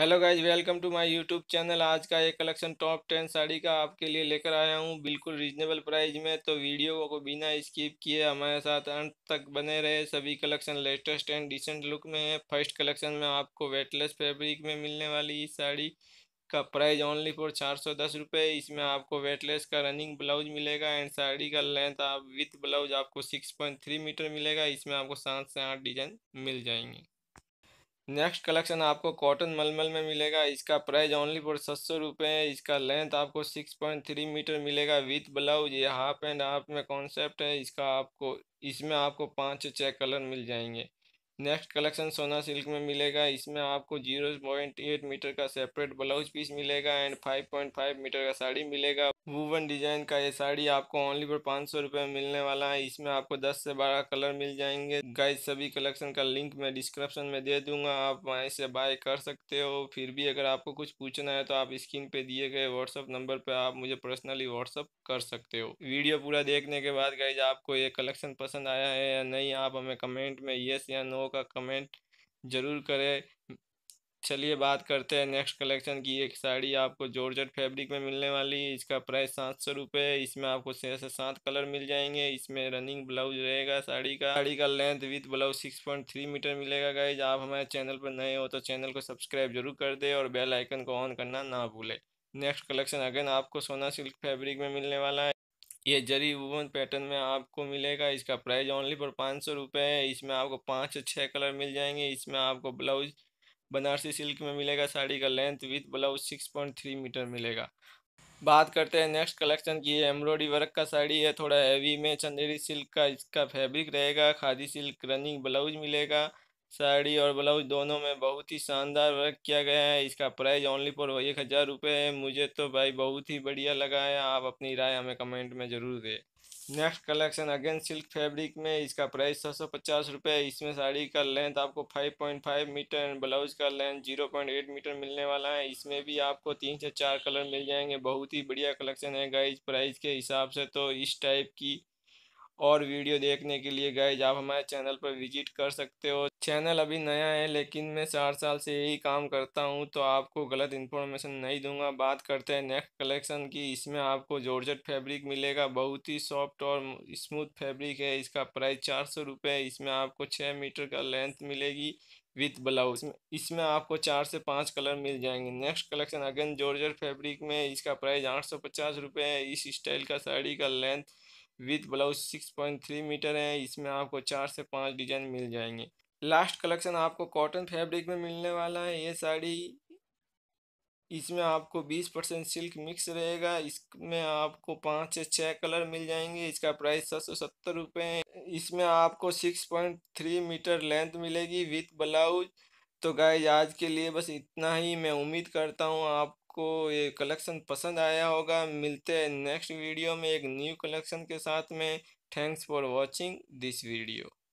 hello guys welcome to my YouTube channel आज का ये कलेक्शन टॉप टेन साड़ी का आपके लिए लेकर आया हूँ बिल्कुल रीजनेबल प्राइस में तो वीडियो को बिना स्किप किए हमारे साथ अंत तक बने रहे सभी collection latest and decent look में है फर्स्ट कलेक्शन में आपको वेटलेस फैब्रिक में मिलने वाली इस साड़ी का प्राइस ओनली फॉर चार सौ दस रुपये इसमें आपको वेटलेस का रनिंग ब्लाउज मिलेगा एंड साड़ी का लेंथ आप विथ ब्लाउज आपको सिक्स पॉइंट थ्री मीटर मिलेगा इसमें आपको सात से आठ डिजाइन मिल जाएंगे नेक्स्ट कलेक्शन आपको कॉटन मलमल में मिलेगा इसका प्राइस ओनली फॉर सत सौ रुपये है इसका लेंथ आपको सिक्स पॉइंट थ्री मीटर मिलेगा विथ ब्लाउज ये हाफ एंड हाफ में कॉन्सेप्ट है इसका आपको इसमें आपको पाँच छः कलर मिल जाएंगे नेक्स्ट कलेक्शन सोना सिल्क में मिलेगा इसमें आपको जीरो पॉइंट एट मीटर का सेपरेट ब्लाउज पीस मिलेगा and five point five metre का साड़ी मिलेगा वुवन डिजाइन का ये साड़ी आपको ओनली पर पाँच सौ रुपये में मिलने वाला है इसमें आपको दस से बारह कलर मिल जाएंगे गाइस सभी कलेक्शन का लिंक मैं डिस्क्रिप्शन में दे दूंगा आप वहीं से बाय कर सकते हो फिर भी अगर आपको कुछ पूछना है तो आप स्क्रीन पे दिए गए व्हाट्सअप नंबर पर आप मुझे पर्सनली व्हाट्सअप कर सकते हो वीडियो पूरा देखने के बाद गाइज आपको ये कलेक्शन पसंद आया है या नहीं आप हमें कमेंट में येस या नो का कमेंट ज़रूर करें चलिए बात करते हैं नेक्स्ट कलेक्शन की एक साड़ी आपको जॉर्जेट फैब्रिक में मिलने वाली है इसका प्राइस सात सौ रुपये इसमें आपको छः से सात कलर मिल जाएंगे इसमें रनिंग ब्लाउज रहेगा साड़ी का साड़ी का length with blouse six point three metre मिलेगा गाइज आप हमारे चैनल पर नए हो तो चैनल को सब्सक्राइब जरूर कर दे और बेल आइकन को ऑन करना ना भूलें नेक्स्ट कलेक्शन अगेन आपको सोना सिल्क फैब्रिक में मिलने वाला है ये जरी वुमन पैटर्न में आपको मिलेगा इसका प्राइस ओनली पर पाँच सौ रुपये है इसमें आपको पाँच से छः कलर मिल जाएंगे इसमें आपको ब्लाउज बनारसी सिल्क में मिलेगा साड़ी का length with blouse six point three metre मिलेगा बात करते हैं नेक्स्ट कलेक्शन की एम्ब्रॉयडरी वर्क का साड़ी है थोड़ा हैवी में चंदेरी सिल्क का इसका फैब्रिक रहेगा खादी सिल्क रनिंग ब्लाउज मिलेगा साड़ी और ब्लाउज दोनों में बहुत ही शानदार वर्क किया गया है इसका प्राइस ओनली फॉर एक हज़ार रुपये है मुझे तो भाई बहुत ही बढ़िया लगा है आप अपनी राय हमें कमेंट में ज़रूर दें next collection again silk fabric में इसका प्राइस छः सौ पचास रुपये इसमें साड़ी का लेंथ आपको five point five metre and blouse का length zero point eight metre मिलने वाला है इसमें भी आपको तीन से चार कलर मिल जाएंगे बहुत ही बढ़िया कलेक्शन है गाइज प्राइस के हिसाब से तो इस टाइप की और वीडियो देखने के लिए गए आप हमारे चैनल पर विजिट कर सकते हो चैनल अभी नया है लेकिन मैं चार साल से यही काम करता हूँ तो आपको गलत इन्फॉर्मेशन नहीं दूंगा बात करते हैं नेक्स्ट कलेक्शन की इसमें आपको जॉर्जेट फैब्रिक मिलेगा बहुत ही सॉफ्ट और स्मूथ फैब्रिक है इसका प्राइस चार सौ रुपये इसमें आपको छः मीटर का लेंथ मिलेगी विथ ब्लाउज इसमें आपको चार से पाँच कलर मिल जाएंगे next collection again georgette fabric में इसका प्राइस आठ सौ पचास रुपये है इस स्टाइल का साड़ी का length with blouse six point three metre है इसमें आपको चार से पाँच डिजाइन मिल जाएंगे लास्ट कलेक्शन आपको कॉटन फैब्रिक में मिलने वाला है ये साड़ी इसमें आपको बीस परसेंट सिल्क मिक्स रहेगा इसमें आपको पाँच से छः कलर मिल जाएंगे इसका प्राइस सात सौ सत्तर रुपये है इसमें आपको six point three metre length मिलेगी विथ ब्लाउज तो गाइज आज के लिए बस इतना ही मैं उम्मीद करता हूँ आप आपको ये कलेक्शन पसंद आया होगा मिलते हैं नेक्स्ट वीडियो में एक न्यू कलेक्शन के साथ में thanks for watching this video